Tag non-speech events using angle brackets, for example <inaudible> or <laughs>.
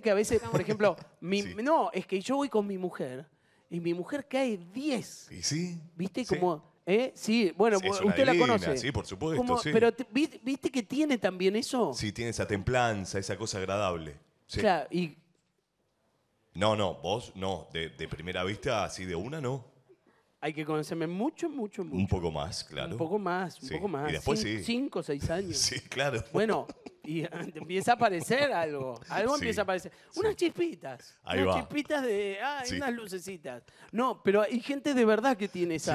que a veces, por ejemplo, mi, no, es que yo voy con mi mujer y mi mujer cae 10. ¿Y sí? ¿Viste? Sí. Como, eh? Sí, bueno, usted la conoce. Sí, por supuesto. Como, sí. Pero ¿viste que tiene también eso? Sí, tiene esa templanza, esa cosa agradable. Claro, y. No, no, vos no. De, primera vista, así de una, no. Hay que conocerme mucho, mucho, mucho. Un poco más, claro. Un poco más, un poco más. Y después sí. Cinco, seis <laughs> años. sí, claro. Bueno, <laughs> y empieza a aparecer algo. Algo empieza a aparecer. Unas chispitas. unas chispitas de. Ah, unas lucecitas. No, pero hay gente de verdad que tiene esa.